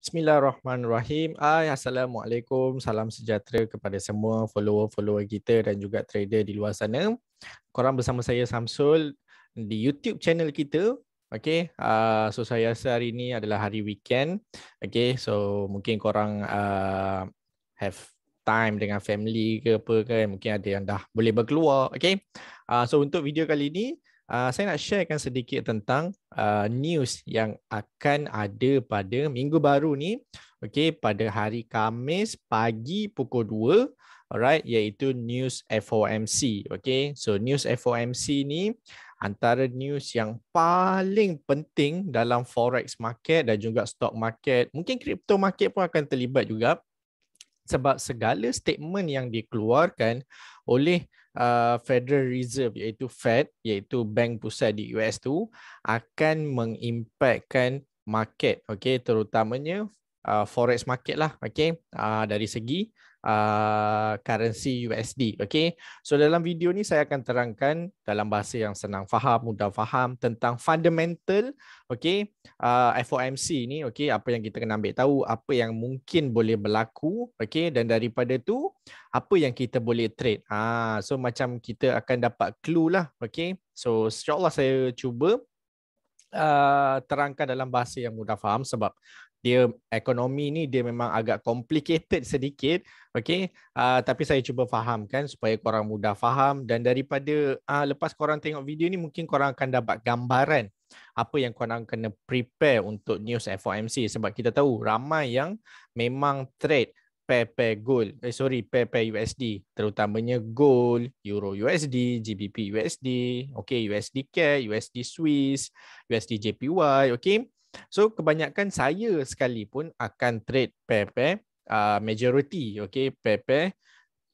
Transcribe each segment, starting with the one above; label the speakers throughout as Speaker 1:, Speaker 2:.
Speaker 1: Bismillahirrahmanirrahim. Hai, Assalamualaikum. Salam sejahtera kepada semua follower-follower kita dan juga trader di luar sana. Korang bersama saya Samsul di YouTube channel kita. Okay, uh, ah, so saya rasa hari ini adalah hari weekend. Okay, so mungkin korang uh, have time dengan family ke apa kan. Mungkin ada yang dah boleh berkeluar. Okay, uh, ah, so untuk video kali ini, Ah, saya nak sharekan sedikit tentang uh, news yang akan ada pada minggu baru ni. Okey, pada hari Khamis pagi pukul 2. Alright, iaitu news FOMC. Okey, so news FOMC ni antara news yang paling penting dalam forex market dan juga stock market. Mungkin crypto market pun akan terlibat juga sebab segala statement yang dikeluarkan oleh uh, Federal Reserve iaitu Fed iaitu bank pusat di US tu akan mengimpakkan market okey terutamanya uh, forex market lah okey uh, dari segi uh, currency USD. Okay. So dalam video ni saya akan terangkan dalam bahasa yang senang faham, mudah faham tentang fundamental okay, uh, FOMC ni. Okay. Apa yang kita kena ambil tahu, apa yang mungkin boleh berlaku. Okay. Dan daripada tu, apa yang kita boleh trade. Ah, uh, so macam kita akan dapat clue lah. Okay. So insyaAllah saya cuba Uh, terangkan dalam bahasa yang mudah faham sebab dia ekonomi ni dia memang agak complicated sedikit okey uh, tapi saya cuba fahamkan supaya korang mudah faham dan daripada uh, lepas korang tengok video ni mungkin korang akan dapat gambaran apa yang korang kena prepare untuk news FOMC sebab kita tahu ramai yang memang trade pair pair gold eh, sorry pair pair USD terutamanya gold euro USD GBP USD okey USD CAD USD Swiss USD JPY okey So kebanyakan saya sekalipun akan trade pair-pair uh, ah, majority, okay, pair-pair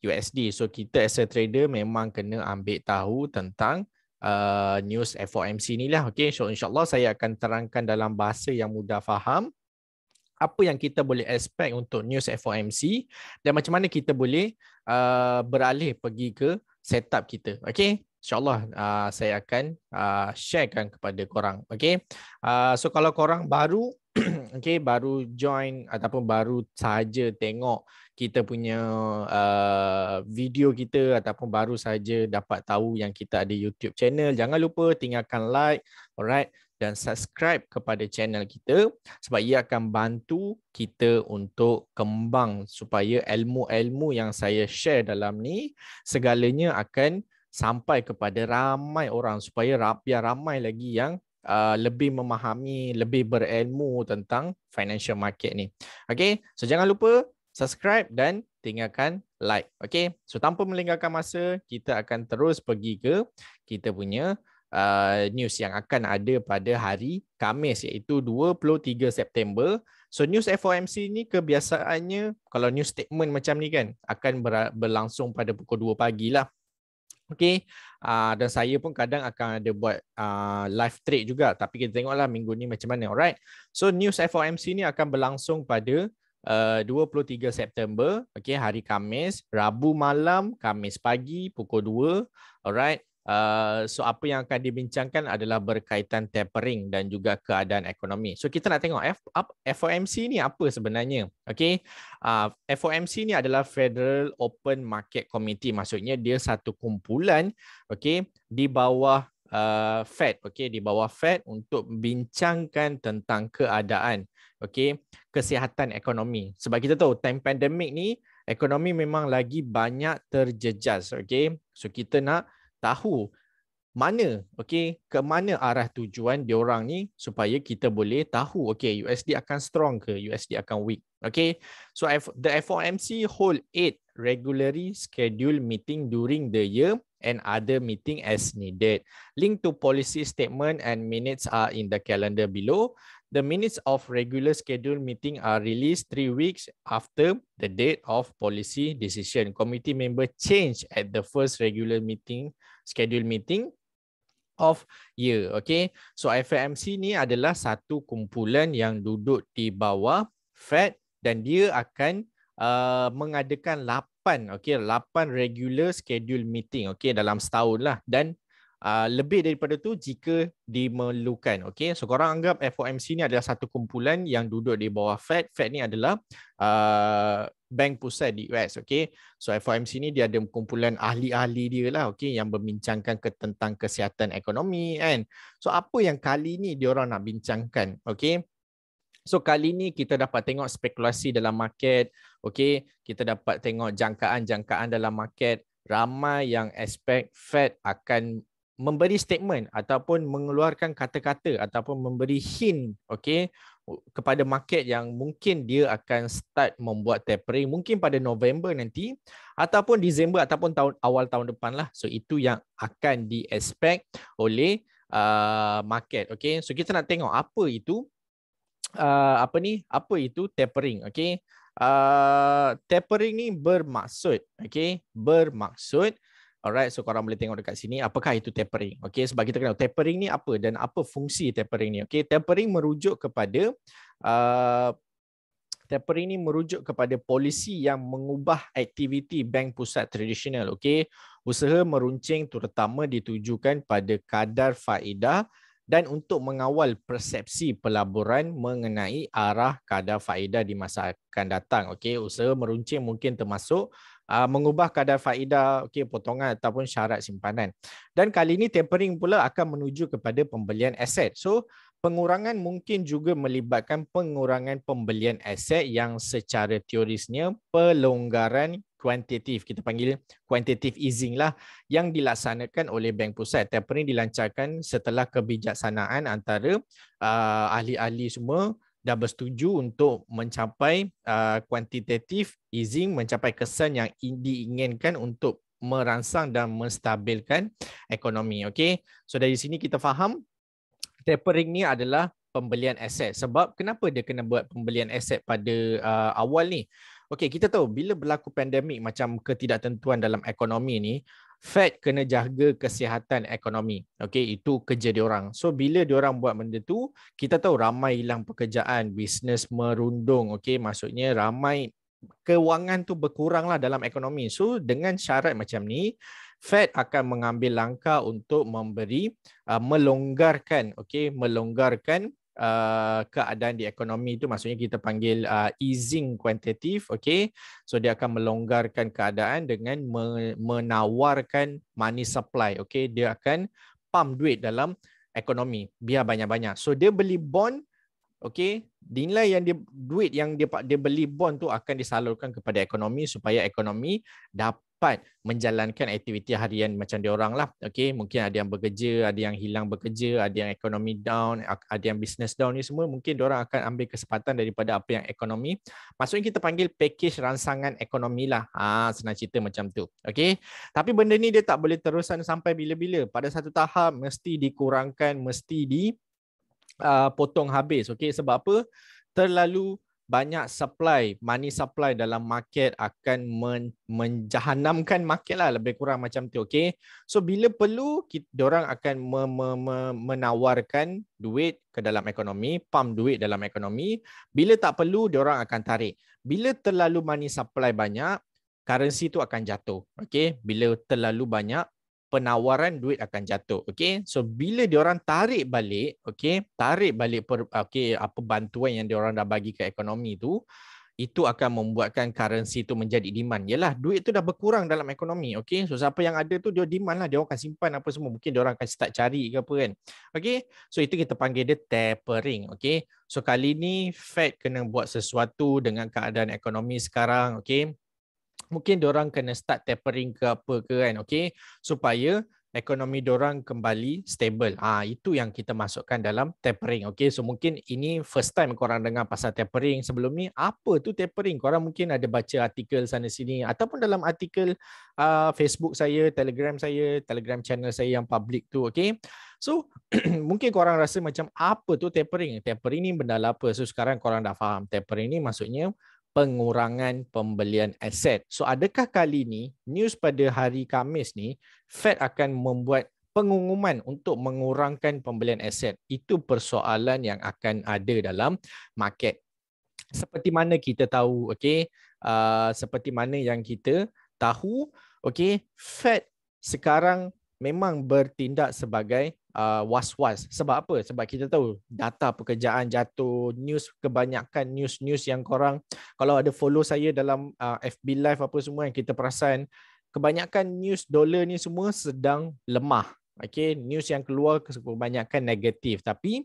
Speaker 1: USD. So kita as a trader memang kena ambil tahu tentang uh, news FOMC ni lah. Okay, so insyaAllah saya akan terangkan dalam bahasa yang mudah faham apa yang kita boleh expect untuk news FOMC dan macam mana kita boleh uh, beralih pergi ke setup kita. Okay, insyaallah uh, saya akan uh, sharekan kepada korang okey uh, so kalau korang baru okey baru join ataupun baru saja tengok kita punya uh, video kita ataupun baru saja dapat tahu yang kita ada YouTube channel jangan lupa tinggalkan like alright dan subscribe kepada channel kita sebab ia akan bantu kita untuk kembang supaya ilmu-ilmu yang saya share dalam ni segalanya akan sampai kepada ramai orang supaya biar ramai lagi yang uh, lebih memahami, lebih berilmu tentang financial market ni. Okay, so jangan lupa subscribe dan tinggalkan like. Okay, so tanpa melenggarkan masa, kita akan terus pergi ke kita punya Uh, news yang akan ada pada hari Kamis iaitu 23 September. So news FOMC ni kebiasaannya kalau news statement macam ni kan akan ber- berlangsung pada pukul 2 pagi lah. Okay, uh, ah, dan saya pun kadang akan ada buat uh, live trade juga tapi kita tengoklah minggu ni macam mana alright so news FOMC ni akan berlangsung pada eh, uh, 23 September okay, hari Kamis Rabu malam Kamis pagi pukul 2 alright Uh, so apa yang akan dibincangkan adalah berkaitan tapering dan juga keadaan ekonomi. So kita nak tengok F, F, FOMC ni apa sebenarnya? Okay, uh, eh, FOMC ni adalah Federal Open Market Committee. Maksudnya dia satu kumpulan, okay, di bawah uh, Fed, okay, di bawah Fed untuk bincangkan tentang keadaan, okay, kesihatan ekonomi. Sebab kita tahu time pandemik ni ekonomi memang lagi banyak terjejas, okay. So kita nak tahu mana okay, ke mana arah tujuan diorang ni supaya kita boleh tahu okay, USD akan strong ke USD akan weak okay? so the FOMC hold eight regularly scheduled meeting during the year and other meeting as needed link to policy statement and minutes are in the calendar below the minutes of regular scheduled meeting are released three weeks after the date of policy decision committee member change at the first regular meeting schedule meeting of year. Okay. So FMC ni adalah satu kumpulan yang duduk di bawah Fed dan dia akan uh, mengadakan 8 okay, 8 regular schedule meeting okay, dalam setahun lah dan Uh, lebih daripada tu jika dimerlukan. Okay? So korang anggap FOMC ni adalah satu kumpulan yang duduk di bawah Fed. Fed ni adalah uh, bank pusat di US. Okay? So FOMC ni dia ada kumpulan ahli-ahli dia lah okay? yang membincangkan ke, tentang kesihatan ekonomi. And So apa yang kali ni orang nak bincangkan? Okay? So kali ni kita dapat tengok spekulasi dalam market. Okay? Kita dapat tengok jangkaan-jangkaan dalam market ramai yang expect Fed akan memberi statement ataupun mengeluarkan kata-kata ataupun memberi hint okey kepada market yang mungkin dia akan start membuat tapering mungkin pada November nanti ataupun Disember ataupun tahun awal tahun depan lah so itu yang akan di expect oleh uh, market okey so kita nak tengok apa itu uh, apa ni apa itu tapering okey uh, tapering ni bermaksud okey bermaksud uh, Alright, so korang boleh tengok dekat sini apakah itu tapering. Okey, sebab kita kena tapering ni apa dan apa fungsi tapering ni. Okey, tapering merujuk kepada uh, tapering ni merujuk kepada polisi yang mengubah aktiviti bank pusat tradisional. Okey, usaha meruncing terutama ditujukan pada kadar faedah dan untuk mengawal persepsi pelaburan mengenai arah kadar faedah di masa akan datang. Okey, usaha meruncing mungkin termasuk Ah, mengubah kadar faedah okey potongan ataupun syarat simpanan. Dan kali ini tapering pula akan menuju kepada pembelian aset. So pengurangan mungkin juga melibatkan pengurangan pembelian aset yang secara teorisnya pelonggaran kuantitatif kita panggil kuantitatif easing lah yang dilaksanakan oleh bank pusat tapering dilancarkan setelah kebijaksanaan antara uh, ahli-ahli semua dah bersetuju untuk mencapai uh, kuantitatif uh, easing mencapai kesan yang diinginkan untuk merangsang dan menstabilkan ekonomi okey so dari sini kita faham tapering ni adalah pembelian aset sebab kenapa dia kena buat pembelian aset pada uh, awal ni okey kita tahu bila berlaku pandemik macam ketidaktentuan dalam ekonomi ni Fed kena jaga kesihatan ekonomi. okay itu kerja dia orang. So bila dia orang buat benda tu, kita tahu ramai hilang pekerjaan, bisnes merundung. okay maksudnya ramai kewangan tu berkuranglah dalam ekonomi. So dengan syarat macam ni, Fed akan mengambil langkah untuk memberi uh, melonggarkan okay melonggarkan uh, keadaan di ekonomi itu maksudnya kita panggil uh, easing quantitative okey so dia akan melonggarkan keadaan dengan menawarkan money supply okey dia akan pump duit dalam ekonomi biar banyak-banyak so dia beli bond okey nilai yang dia duit yang dia dia beli bond tu akan disalurkan kepada ekonomi supaya ekonomi dapat dapat menjalankan aktiviti harian macam diorang lah. Okay, mungkin ada yang bekerja, ada yang hilang bekerja, ada yang ekonomi down, ada yang business down ni semua. Mungkin orang akan ambil kesempatan daripada apa yang ekonomi. Maksudnya kita panggil package ransangan ekonomi lah. Ha, senang cerita macam tu. Okay, tapi benda ni dia tak boleh terusan sampai bila-bila. Pada satu tahap mesti dikurangkan, mesti dipotong uh, habis. Okay, sebab apa? Terlalu banyak supply, money supply dalam market akan men, menjahanamkan market lah lebih kurang macam tu. Okay. So bila perlu, orang akan me, me, me, menawarkan duit ke dalam ekonomi, pump duit dalam ekonomi. Bila tak perlu, orang akan tarik. Bila terlalu money supply banyak, currency tu akan jatuh. Okay. Bila terlalu banyak, penawaran duit akan jatuh okey so bila dia orang tarik balik okey tarik balik okey apa bantuan yang dia orang dah bagi ke ekonomi tu itu akan membuatkan currency itu menjadi demand. Yalah, duit itu dah berkurang dalam ekonomi. Okay? So, siapa yang ada tu dia demand lah. Dia orang akan simpan apa semua. Mungkin dia orang akan start cari ke apa kan. Okay? So, itu kita panggil dia tapering. Okay? So, kali ini Fed kena buat sesuatu dengan keadaan ekonomi sekarang. Okay? mungkin orang kena start tapering ke apa ke kan okey supaya ekonomi orang kembali stable. Ah ha, itu yang kita masukkan dalam tapering. Okey, so mungkin ini first time korang dengar pasal tapering sebelum ni. Apa tu tapering? Korang mungkin ada baca artikel sana sini ataupun dalam artikel uh, Facebook saya, Telegram saya, Telegram channel saya yang public tu, okey. So mungkin korang rasa macam apa tu tapering? Tapering ni benda apa? So sekarang korang dah faham tapering ni maksudnya pengurangan pembelian aset. So adakah kali ini news pada hari Kamis ni Fed akan membuat pengumuman untuk mengurangkan pembelian aset? Itu persoalan yang akan ada dalam market. Seperti mana kita tahu, okey, uh, seperti mana yang kita tahu, okey, Fed sekarang memang bertindak sebagai uh, was-was. Sebab apa? Sebab kita tahu data pekerjaan jatuh, news kebanyakan news-news yang korang kalau ada follow saya dalam uh, FB live apa semua yang kita perasan kebanyakan news dollar ni semua sedang lemah. Okay, news yang keluar kebanyakan negatif. Tapi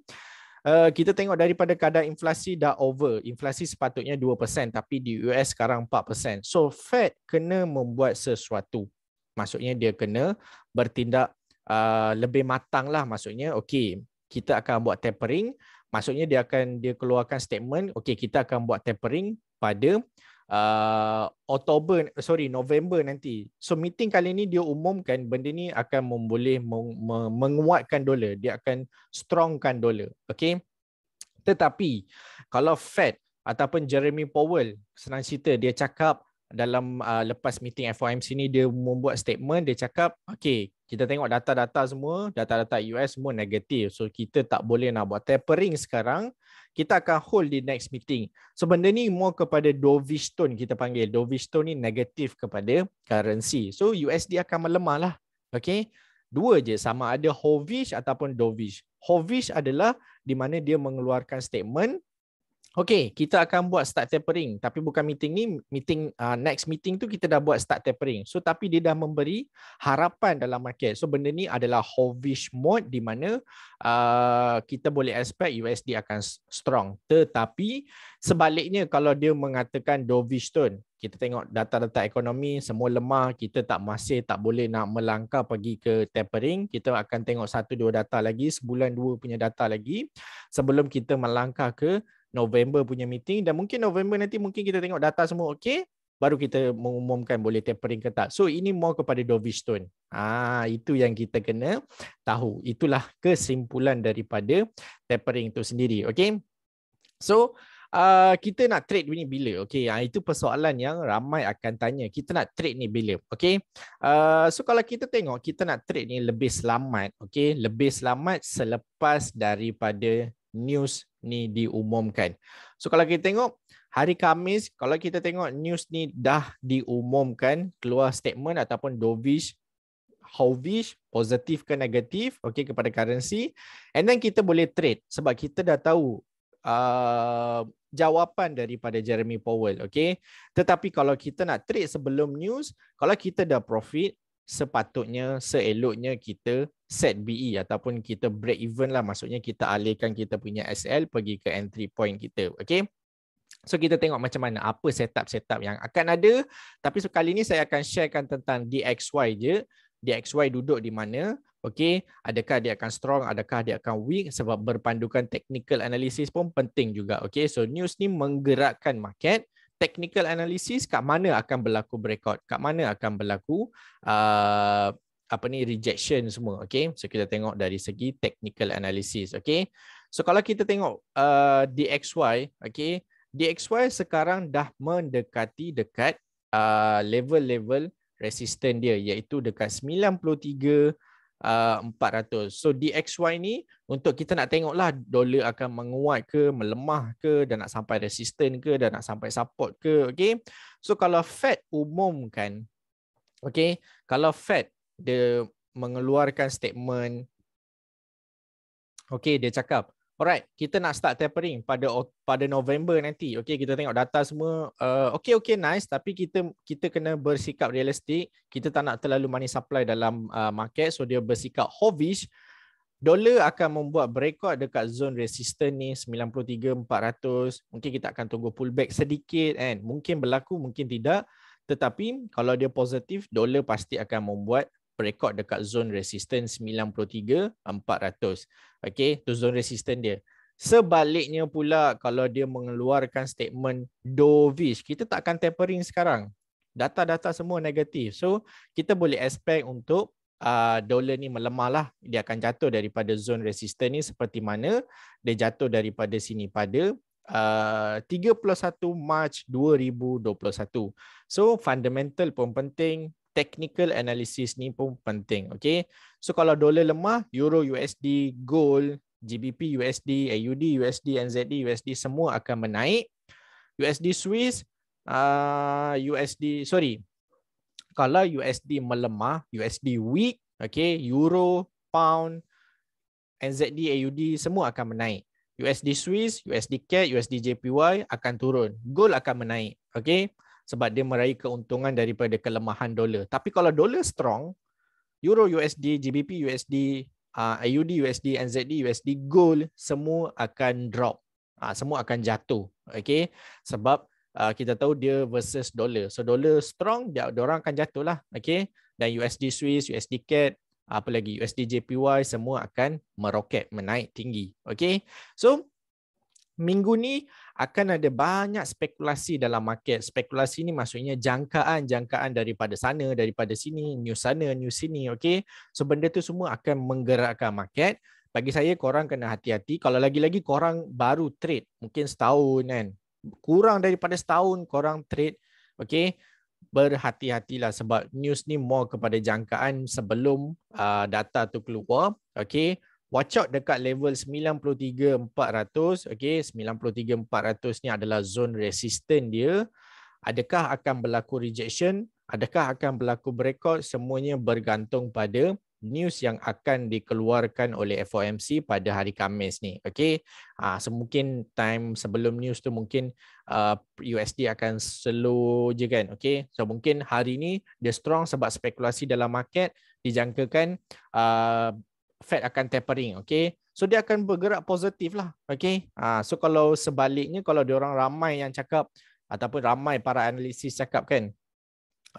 Speaker 1: Uh, kita tengok daripada kadar inflasi dah over. Inflasi sepatutnya 2% tapi di US sekarang 4%. So Fed kena membuat sesuatu. Maksudnya dia kena bertindak uh, lebih matang lah maksudnya okey kita akan buat tapering maksudnya dia akan dia keluarkan statement okey kita akan buat tapering pada uh, Oktober sorry November nanti so meeting kali ni dia umumkan benda ni akan memboleh menguatkan dolar dia akan strongkan dolar okey tetapi kalau Fed ataupun Jeremy Powell senang cerita dia cakap dalam uh, lepas meeting FOMC ni dia membuat statement dia cakap okey kita tengok data-data semua data-data US semua negatif so kita tak boleh nak buat tapering sekarang kita akan hold di next meeting so benda ni more kepada dovish tone kita panggil dovish tone ni negatif kepada currency so USD akan melemah lah okey dua je sama ada hawkish ataupun dovish Hawkish adalah di mana dia mengeluarkan statement Okay, kita akan buat start tapering. Tapi bukan meeting ni, meeting uh, next meeting tu kita dah buat start tapering. So tapi dia dah memberi harapan dalam market. So benda ni adalah hawkish mode di mana uh, kita boleh expect USD akan strong. Tetapi sebaliknya kalau dia mengatakan dovish tone, kita tengok data-data ekonomi semua lemah, kita tak masih tak boleh nak melangkah pergi ke tapering. Kita akan tengok satu dua data lagi, sebulan dua punya data lagi sebelum kita melangkah ke November punya meeting dan mungkin November nanti mungkin kita tengok data semua okey baru kita mengumumkan boleh tapering ke tak. So ini more kepada dovish tone. Ah itu yang kita kena tahu. Itulah kesimpulan daripada tapering itu sendiri. Okey. So uh, kita nak trade ini bila? Okey, ah itu persoalan yang ramai akan tanya. Kita nak trade ni bila? Okey. Uh, so kalau kita tengok kita nak trade ni lebih selamat, okey, lebih selamat selepas daripada news ni diumumkan. So kalau kita tengok hari Kamis, kalau kita tengok news ni dah diumumkan keluar statement ataupun dovish hovish positif ke negatif okey kepada currency and then kita boleh trade sebab kita dah tahu uh, jawapan daripada Jeremy Powell okey tetapi kalau kita nak trade sebelum news kalau kita dah profit sepatutnya seeloknya kita set BE ataupun kita break even lah maksudnya kita alihkan kita punya SL pergi ke entry point kita Okay, So kita tengok macam mana apa setup-setup yang akan ada Tapi sekali ni saya akan sharekan tentang DXY je DXY duduk di mana Okay, adakah dia akan strong, adakah dia akan weak Sebab berpandukan technical analysis pun penting juga Okay, so news ni menggerakkan market technical analysis kat mana akan berlaku breakout, kat mana akan berlaku uh, apa ni rejection semua. Okay, so kita tengok dari segi technical analysis. Okay, so kalau kita tengok uh, DXY, okay, DXY sekarang dah mendekati dekat uh, level-level resisten dia iaitu dekat 93 uh, 400. So DXY ni untuk kita nak tengoklah dolar akan menguat ke, melemah ke, dan nak sampai resisten ke, dan nak sampai support ke. Okay. So kalau Fed umumkan, okay, kalau Fed dia mengeluarkan statement, okay, dia cakap, Alright, kita nak start tapering pada pada November nanti. Okay, kita tengok data semua. Uh, okay, okay, nice. Tapi kita kita kena bersikap realistik. Kita tak nak terlalu money supply dalam uh, market. So, dia bersikap hovish. Dollar akan membuat breakout dekat zone resistance ni 93,400. Mungkin kita akan tunggu pullback sedikit. Kan? Mungkin berlaku, mungkin tidak. Tetapi kalau dia positif, dollar pasti akan membuat rekod dekat zone resistance 93400. okay? tu zone resistance dia. Sebaliknya pula kalau dia mengeluarkan statement dovish, kita tak akan tapering sekarang. Data-data semua negatif. So, kita boleh expect untuk uh, dollar ni melemah lah. Dia akan jatuh daripada zone resistance ni seperti mana dia jatuh daripada sini pada uh, 31 Mac 2021. So, fundamental pun penting technical analysis ni pun penting. Okay. So kalau dolar lemah, euro, USD, gold, GBP, USD, AUD, USD, NZD, USD semua akan menaik. USD Swiss, uh, USD, sorry. Kalau USD melemah, USD weak, okay, euro, pound, NZD, AUD semua akan menaik. USD Swiss, USD CAD, USD JPY akan turun. Gold akan menaik. Okay sebab dia meraih keuntungan daripada kelemahan dolar. Tapi kalau dolar strong, euro USD, GBP USD, AUD USD, uh, NZD USD, gold semua akan drop. Ah, semua akan jatuh. Okay? Sebab Uh, kita tahu dia versus dolar. So dolar strong, dia orang akan jatuh lah. Okay? Dan USD Swiss, USD CAD, apa lagi USD JPY semua akan meroket, menaik tinggi. Okay? So minggu ni akan ada banyak spekulasi dalam market. Spekulasi ni maksudnya jangkaan-jangkaan daripada sana, daripada sini, news sana, news sini, okey. So benda tu semua akan menggerakkan market. Bagi saya korang kena hati-hati kalau lagi-lagi korang baru trade, mungkin setahun kan. Kurang daripada setahun korang trade, okey. Berhati-hatilah sebab news ni more kepada jangkaan sebelum uh, data tu keluar, okey watch out dekat level 93400 okey 93400 ni adalah zone resistant dia adakah akan berlaku rejection adakah akan berlaku breakout semuanya bergantung pada news yang akan dikeluarkan oleh FOMC pada hari Khamis ni. Okey. Ah so time sebelum news tu mungkin uh, ah, USD akan slow je kan. Okey. So mungkin hari ni dia strong sebab spekulasi dalam market dijangkakan uh, Fed akan tapering. Okay. So dia akan bergerak positif lah. Okay. Ha, so kalau sebaliknya, kalau dia orang ramai yang cakap ataupun ramai para analisis cakap kan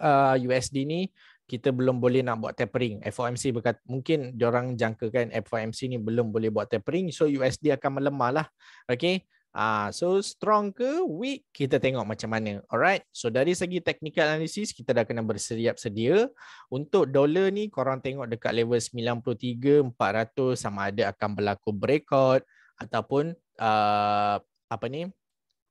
Speaker 1: uh, USD ni kita belum boleh nak buat tapering. FOMC berkata, mungkin diorang jangkakan FOMC ni belum boleh buat tapering. So USD akan melemah lah. Okay. Ah, so strong ke weak kita tengok macam mana. Alright. So dari segi technical analysis kita dah kena bersiap sedia untuk dollar ni korang tengok dekat level 93400 sama ada akan berlaku breakout ataupun uh, apa ni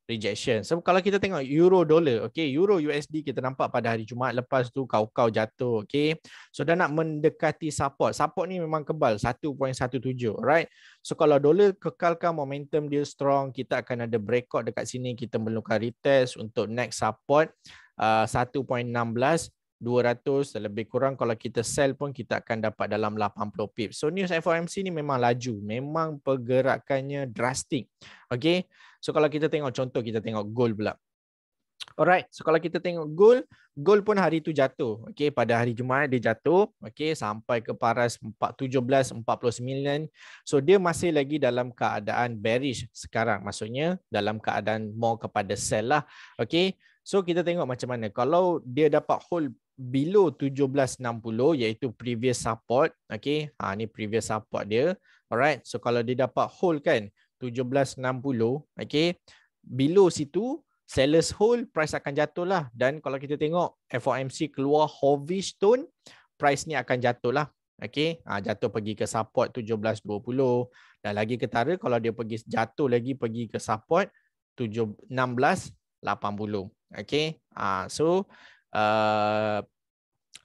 Speaker 1: rejection. So kalau kita tengok euro dollar, okey, euro USD kita nampak pada hari Jumaat lepas tu kau-kau jatuh, okey. So dah nak mendekati support. Support ni memang kebal 1.17, right? So kalau dollar kekalkan momentum dia strong, kita akan ada breakout dekat sini, kita melukar retest untuk next support uh, 1.16 200 lebih kurang kalau kita sell pun kita akan dapat dalam 80 pip. So news FOMC ni memang laju, memang pergerakannya drastic. Okey. So kalau kita tengok contoh kita tengok goal pula. Alright, so kalau kita tengok goal, goal pun hari tu jatuh. Okey, pada hari Jumaat dia jatuh, okey, sampai ke paras 417.49. So dia masih lagi dalam keadaan bearish sekarang. Maksudnya dalam keadaan more kepada sell lah. Okey. So kita tengok macam mana. Kalau dia dapat hold below 17.60 iaitu previous support, okey. Ha ni previous support dia. Alright. So kalau dia dapat hold kan, 1760 okey below situ sellers hold price akan jatuh lah dan kalau kita tengok FOMC keluar hovish tone price ni akan jatuh lah okey ha, ah, jatuh pergi ke support 1720 dan lagi ketara kalau dia pergi jatuh lagi pergi ke support 1680 okey ha, so uh,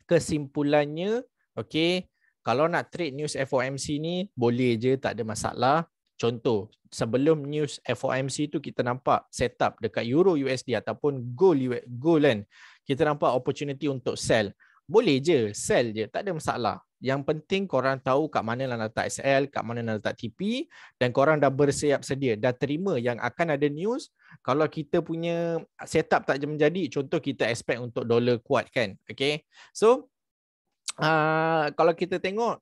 Speaker 1: kesimpulannya okey kalau nak trade news FOMC ni boleh je tak ada masalah Contoh, sebelum news FOMC tu kita nampak setup dekat Euro USD ataupun gold gold kan. Kita nampak opportunity untuk sell. Boleh je, sell je, tak ada masalah. Yang penting korang tahu kat mana nak letak SL, kat mana nak letak TP dan korang dah bersiap sedia, dah terima yang akan ada news. Kalau kita punya setup tak menjadi, contoh kita expect untuk dollar kuat kan. Okay. So, uh, kalau kita tengok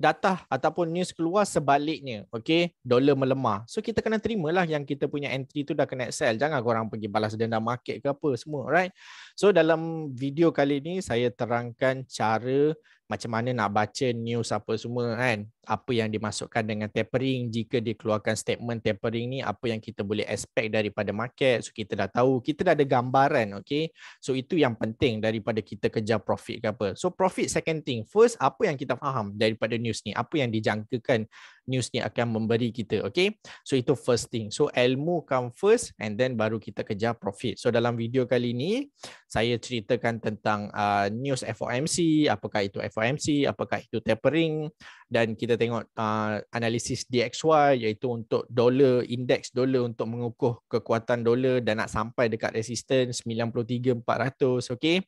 Speaker 1: data ataupun news keluar sebaliknya okey dolar melemah so kita kena terimalah yang kita punya entry tu dah kena sell jangan korang pergi balas dendam market ke apa semua right so dalam video kali ni saya terangkan cara macam mana nak baca news apa semua kan apa yang dimasukkan dengan tapering jika dia keluarkan statement tapering ni apa yang kita boleh expect daripada market so kita dah tahu kita dah ada gambaran okey so itu yang penting daripada kita kejar profit ke apa so profit second thing first apa yang kita faham daripada news ni apa yang dijangkakan news ni akan memberi kita okay so itu first thing so ilmu come first and then baru kita kejar profit so dalam video kali ni saya ceritakan tentang uh, news FOMC apakah itu FOMC apakah itu tapering dan kita tengok uh, analisis DXY iaitu untuk dollar index dollar untuk mengukuh kekuatan dollar dan nak sampai dekat resistance 93400 okay?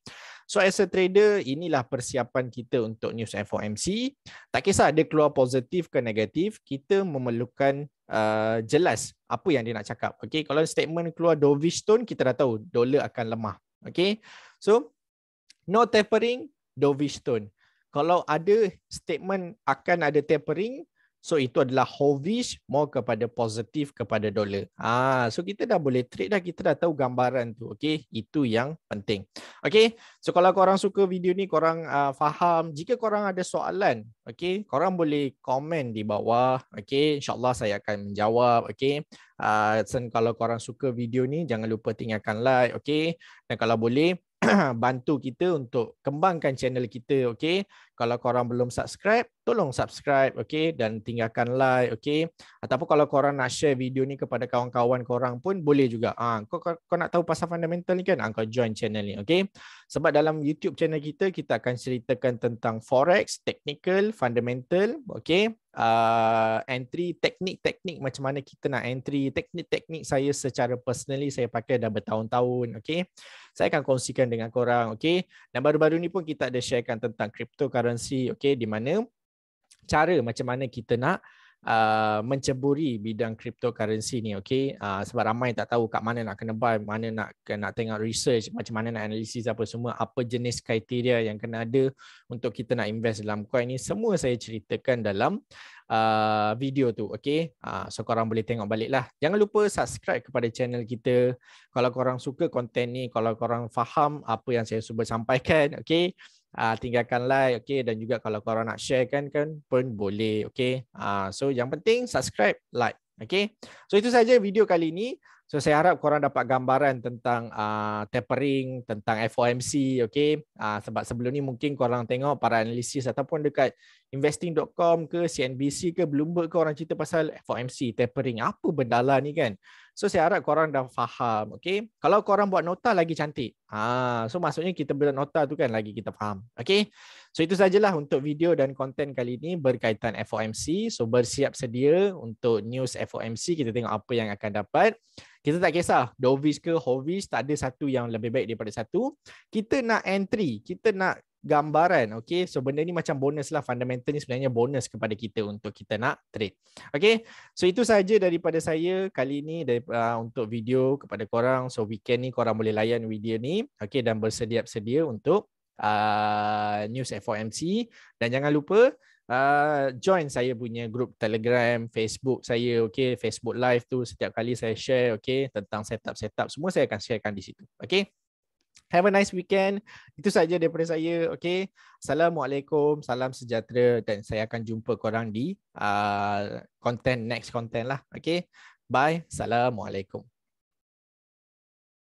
Speaker 1: So as a trader, inilah persiapan kita untuk news FOMC. Tak kisah dia keluar positif ke negatif, kita memerlukan uh, jelas apa yang dia nak cakap. Okay, kalau statement keluar dovish tone, kita dah tahu dolar akan lemah. Okay, so no tapering, dovish tone. Kalau ada statement akan ada tapering, So itu adalah hovish more kepada positif kepada dolar. Ah, so kita dah boleh trade dah kita dah tahu gambaran tu. Okey, itu yang penting. Okey. So kalau korang suka video ni, korang uh, faham, jika korang ada soalan, okey, korang boleh komen di bawah. Okey, insyaallah saya akan menjawab. Okey. Ah, uh, kalau korang suka video ni, jangan lupa tinggalkan like, okey. Dan kalau boleh bantu kita untuk kembangkan channel kita okey kalau korang belum subscribe, tolong subscribe okay? dan tinggalkan like. Okay? Ataupun kalau korang nak share video ni kepada kawan-kawan korang pun boleh juga. Ha, kau, kau, kau nak tahu pasal fundamental ni kan? Ha, kau join channel ni. Okay? Sebab dalam YouTube channel kita, kita akan ceritakan tentang Forex, technical, fundamental. Okay? Uh, entry, teknik-teknik macam mana kita nak entry. Teknik-teknik saya secara personally saya pakai dah bertahun-tahun. Okay? Saya akan kongsikan dengan korang. Okay? Dan baru-baru ni pun kita ada sharekan tentang cryptocurrency cryptocurrency okay di mana cara macam mana kita nak uh, menceburi bidang cryptocurrency ni okey? uh, sebab ramai tak tahu kat mana nak kena buy mana nak kena tengok research macam mana nak analisis apa semua apa jenis kriteria yang kena ada untuk kita nak invest dalam coin ni semua saya ceritakan dalam Uh, video tu okey uh, so korang boleh tengok balik lah jangan lupa subscribe kepada channel kita kalau korang suka konten ni kalau korang faham apa yang saya cuba sampaikan okey uh, tinggalkan like okey dan juga kalau korang nak share kan kan pun boleh okay. uh, so yang penting subscribe like okay. so itu saja video kali ini so saya harap korang dapat gambaran tentang uh, tapering tentang FOMC okay. uh, sebab sebelum ni mungkin korang tengok para analisis ataupun dekat investing.com ke CNBC ke Bloomberg ke orang cerita pasal FOMC tapering apa benda lah ni kan So saya harap korang dah faham, okay? Kalau korang buat nota lagi cantik. Ha, so maksudnya kita buat nota tu kan lagi kita faham. okay? So itu sajalah untuk video dan konten kali ini berkaitan FOMC. So bersiap sedia untuk news FOMC. Kita tengok apa yang akan dapat. Kita tak kisah dovish ke hovish, tak ada satu yang lebih baik daripada satu. Kita nak entry, kita nak gambaran. Okay, so benda ni macam bonus lah. Fundamental ni sebenarnya bonus kepada kita untuk kita nak trade. Okay, so itu sahaja daripada saya kali ni dari, uh, untuk video kepada korang. So weekend ni korang boleh layan video ni. Okay, dan bersedia-sedia untuk uh, news FOMC. Dan jangan lupa Uh, join saya punya grup Telegram, Facebook saya, okay, Facebook Live tu setiap kali saya share, okay, tentang setup-setup semua saya akan sharekan di situ, okay. Have a nice weekend. Itu saja daripada saya. Okay. Assalamualaikum. Salam sejahtera. Dan saya akan jumpa korang di uh, content, next content lah. Okay. Bye. Assalamualaikum.